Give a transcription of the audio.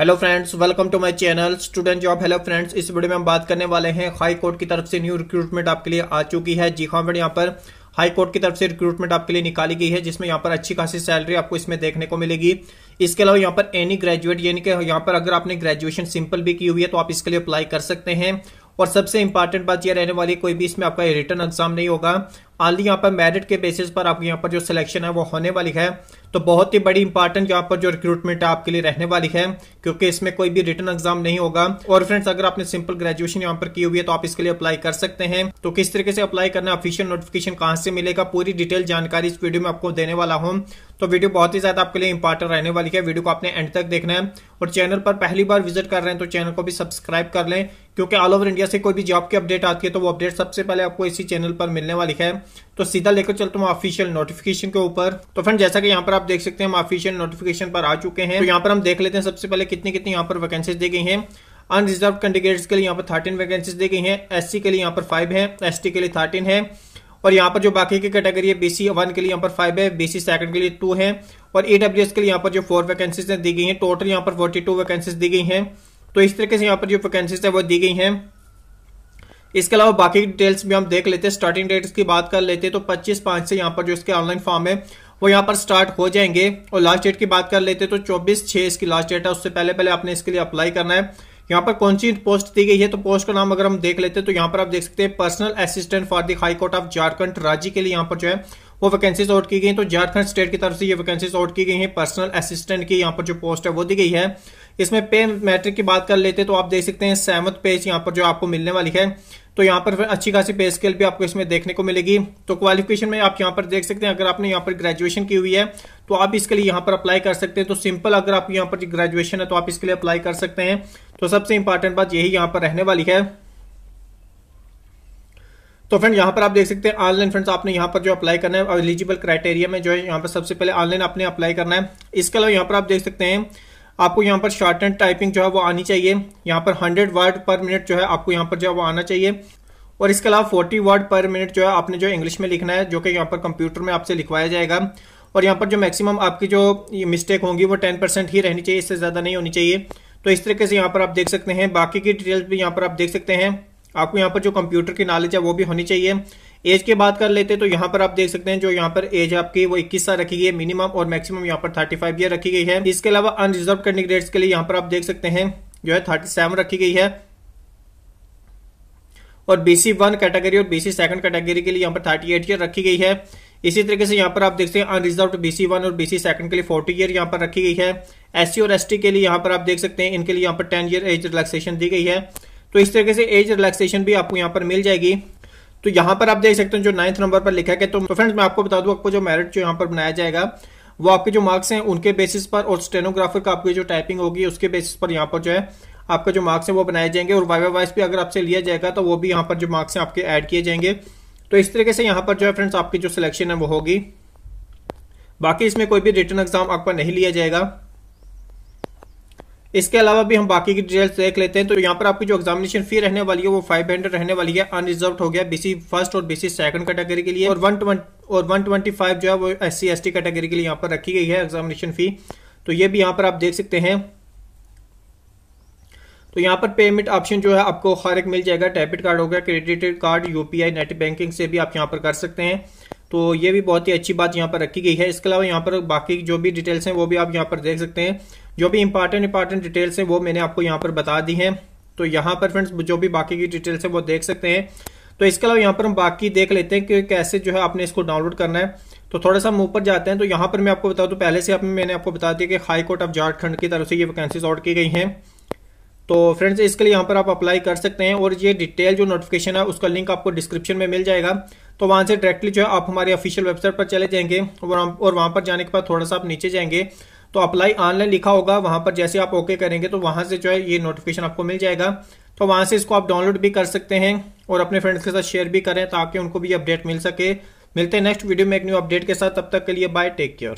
hello friends welcome to my channel student job hello friends इस video में हम बात करने वाले हैं हाई कोर्ट की तरफ से न्यू रिक्रूटमेंट आपके लिए आ चुकी है जी हाँ फ्रेंड यहाँ पर हाई कोर्ट की तरफ से रिक्रूटमेंट आपके लिए निकाली गई है जिसमें यहाँ पर अच्छी खासी सैलरी आपको इसमें देखने को मिलेगी इसके अलावा यहाँ पर एनी ग्रेजुएट यानी कि यहाँ पर अगर आपने ग्रेजुएशन सिंपल भी की हुई है तो आप इसके लिए अप्लाई कर सकते हैं और सबसे इंपॉर्टेंट बात यह रहने वाली कोई भी इसमें आपका रिटर्न एग्जाम नहीं होगा ऑनली यहाँ पर मेरिट के बेसिस पर आपकी यहाँ पर जो सिलेक्शन है वो होने वाली है तो बहुत ही बड़ी इंपॉर्टेंट यहाँ पर जो रिक्रूटमेंट है आपके लिए रहने वाली है क्योंकि इसमें कोई भी रिटर्न एग्जाम नहीं होगा और फ्रेंड्स अगर आपने सिंपल ग्रेजुएशन यहाँ पर की हुई है तो आप इसके लिए अप्लाई कर सकते हैं तो किस तरीके से अप्लाई करना ऑफिशियल नोटिफिकेशन कहाँ से मिलेगा पूरी डिटेल जानकारी इस वीडियो में आपको देने वाला हूँ तो वीडियो बहुत ही ज्यादा आपके लिए इंपॉर्टेंट रहने वाली है वीडियो को आपने एंड तक देखना है और चैनल पर पहली बार विजिट कर रहे हैं तो चैनल को भी सब्सक्राइब कर लें क्योंकि ऑल ओवर इंडिया से कोई भी जॉब की अपडेट आती है तो वो अपडेट सबसे पहले आपको इसी चैनल पर मिलने वाली है तो सीधा लेकर चलता हूँ ऑफिशियल नोटिफिकेशन के ऊपर तो फ्रेंड जैसा कि यहाँ पर आप देख सकते हैं हम ऑफिशियल नोटिफिकेशन पर आ चुके हैं तो यहाँ पर हम देख लेते हैं सबसे पहले कितनी कितनी यहाँ पर वैकेंसीज दी गई हैं अनरिजर्व कैंडिडेट्स के लिए यहाँ पर थर्टीन वैकेंसीज दी गई हैं एस के लिए यहाँ पर फाइव है एस के लिए थर्टीन है और यहाँ पर जो बाकी की कैटेगरी है बीसी वन के लिए यहाँ पर फाइव है बीसी सेकंड के लिए टू है और ईडब्ल्यूएस के लिए यहाँ पर जो फोर वैकेंसीज दी गई है टोटल यहाँ पर फोर्टी टू वैकेंसीज दी गई है तो इस तरीके से यहाँ पर जो वैकेंसीज है वो दी गई हैं इसके अलावा बाकी डिटेल्स भी हम देख लेते हैं स्टार्टिंग डेट्स की बात कर लेते हैं तो पच्चीस पाँच से यहाँ पर जो इसके ऑनलाइन फॉर्म है वो यहाँ पर स्टार्ट हो जाएंगे और लास्ट डेट की बात कर लेते हैं तो चौबीस छः इसकी लास्ट डेट है उससे पहले पहले आपने इसके लिए अप्लाई करना है यहाँ पर कौन सी पोस्ट दी गई है तो पोस्ट का नाम अगर हम देख लेते हैं तो यहाँ पर आप देख सकते हैं personal assistant for the high court of Jharkhand राज्य के लिए यहाँ पर जो है वो वैकेंसीज आउट की गई तो झारखंड स्टेट की तरफ से ये वैकेंसीज आउट की गई है पर्सनल असिस्टेंट की यहाँ पर जो पोस्ट है वो दी गई है इसमें पे मैट्रिक की बात कर लेते तो आप देख सकते हैं सेवंथ पेज यहाँ पर जो आपको मिलने वाली है तो यहाँ पर अच्छी खासी पे स्केल भी आपको इसमें देखने को मिलेगी तो क्वालिफिकेशन में आप यहाँ पर देख सकते हैं अगर आपने यहाँ पर ग्रेजुएशन की हुई है तो आप इसके लिए यहाँ पर अप्लाई कर सकते हैं तो सिंपल अगर आप यहाँ पर ग्रेजुएशन है तो आप इसके लिए अप्लाई कर सकते हैं तो सबसे इंपॉर्टेंट बात यही यहाँ पर रहने वाली है तो फ्रेंड यहाँ पर आप देख सकते हैं ऑनलाइन फ्रेंड्स आपने यहाँ पर जो अप्लाई करना है एलिजिबल क्राइटेरिया में जो है यहाँ पर सबसे पहले ऑनलाइन आपने अप्लाई करना है इसके अलावा यहाँ पर आप देख सकते हैं आपको यहाँ पर शॉर्ट एंड टाइपिंग जो है वो आनी चाहिए यहाँ पर हंड्रेड वर्ड पर मिनट जो है आपको यहाँ पर जो है वो आना चाहिए और इसके अलावा फोर्टी वर्ड पर मिनट जो है आपने जो इंग्लिश में लिखना है जो कि यहाँ पर कंप्यूटर में आपसे लिखवाया जाएगा और यहाँ पर जो मैक्सिमम आपकी जो मिस्टेक होंगी वो टेन परसेंट ही रहनी चाहिए इससे ज़्यादा नहीं होनी चाहिए तो इस तरीके से यहाँ पर आप देख सकते हैं बाकी की डिटेल्स भी यहाँ पर आप देख सकते हैं आपको यहाँ पर जो कंप्यूटर की नॉलेज है वो भी होनी चाहिए एज की बात कर लेते हैं तो यहाँ पर आप देख सकते हैं जो यहाँ पर एज आपकी वो इक्कीस साल रखी गई है मिनिमम और मैक्सिमम यहाँ पर थर्टी फाइव ईयर रखी गई है इसके अलावा अनरिजर्व कैंडिडेट्स के लिए यहाँ पर आप देख सकते हैं जो है थर्टी सेवन रखी गई है और बीसी वन कैटेगरी और बीसी सेकंड कैटेगरी के लिए यहाँ पर थर्टी एट ईयर रखी गई है इसी तरीके से यहाँ पर आप देख सकते हैं अनरिजर्व बीसी वन और बीसी सेकंड के लिए फोर्टी ईयर यहाँ पर रखी गई है सी और टी के लिए यहाँ पर आप देख सकते हैं इनके लिए यहाँ पर टेन ईयर एज रिलैक्सेशन दी गई है तो इस तरीके से एज रिलैक्सेशन भी आपको यहाँ पर मिल जाएगी तो यहां पर आप देख सकते हैं जो नाइन्थ नंबर पर लिखा गया तो, तो फ्रेंड्स मैं आपको बता दूं आपको जो मेरिट जो यहाँ पर बनाया जाएगा वो आपके जो मार्क्स हैं उनके बेसिस पर और स्टेनोग्राफर का आपकी जो टाइपिंग होगी उसके बेसिस पर यहाँ पर जो है आपका जो मार्क्स है वो बनाए जाएंगे और वाइवा वाइस भी अगर आपसे लिया जाएगा तो वो भी यहाँ पर जो मार्क्स हैं आपके ऐड किए जाएंगे तो इस तरीके से यहाँ पर जो है फ्रेंड्स आपकी जो सिलेक्शन है वो होगी बाकी इसमें कोई भी रिटर्न एग्जाम आपका नहीं लिया जाएगा इसके अलावा भी हम बाकी की डिटेल्स देख लेते हैं तो यहाँ पर आपकी जो एग्जामिनेशन फी रहने वाली है वो फाइव हंड्रेड रहने वाली है अनरिजर्व हो गया बीसी फर्स्ट और बीसी सेकंड कैटेगरी के लिए और वन और फाइव जो है वो S C S T category के लिए यहाँ पर रखी गई है एग्जामिनेशन फी तो ये भी यहाँ पर आप देख सकते हैं तो यहाँ पर पेमेंट ऑप्शन जो है आपको हर एक मिल जाएगा डेबिट कार्ड हो गया credit card UPI net banking से भी आप यहाँ पर कर सकते हैं तो ये भी बहुत ही अच्छी बात यहाँ पर रखी गई है इसके अलावा यहाँ पर बाकी जो भी डिटेल्स हैं वो भी आप यहाँ पर देख सकते हैं जो भी इंपॉर्टेंट इंपॉर्टेंट डिटेल्स हैं वो मैंने आपको यहाँ पर बता दी हैं तो यहाँ पर फ्रेंड्स जो भी बाकी की डिटेल्स हैं वो देख सकते हैं तो इसके अलावा यहाँ पर हम बाकी देख लेते हैं कि कैसे जो है आपने इसको डाउनलोड करना है तो थोड़ा सा हम ऊपर जाते हैं तो यहाँ पर मैं आपको बता दूँ पहले से आप मैंने आपको बता दिया कि हाई कोर्ट ऑफ झारखंड की तरफ से ये वैकेंसीज आउट की गई हैं तो फ्रेंड्स इसके लिए यहाँ पर आप अप्लाई कर सकते हैं और ये डिटेल जो नोटिफिकेशन है उसका लिंक आपको डिस्क्रिप्शन में मिल जाएगा तो वहाँ से डायरेक्टली जो है आप हमारे ऑफिशियल वेबसाइट पर चले जाएंगे और वहाँ पर जाने के बाद थोड़ा सा आप नीचे जाएंगे तो अप्लाई ऑनलाइन लिखा होगा वहाँ पर जैसे आप ओके करेंगे तो वहाँ से जो है ये नोटिफिकेशन आपको मिल जाएगा तो वहाँ से इसको आप डाउनलोड भी कर सकते हैं और अपने फ्रेंड्स के साथ शेयर भी करें ताकि उनको भी अपडेट मिल सके मिलते हैं नेक्स्ट वीडियो में एक न्यू अपडेट के साथ तब तक के लिए बाय टेक केयर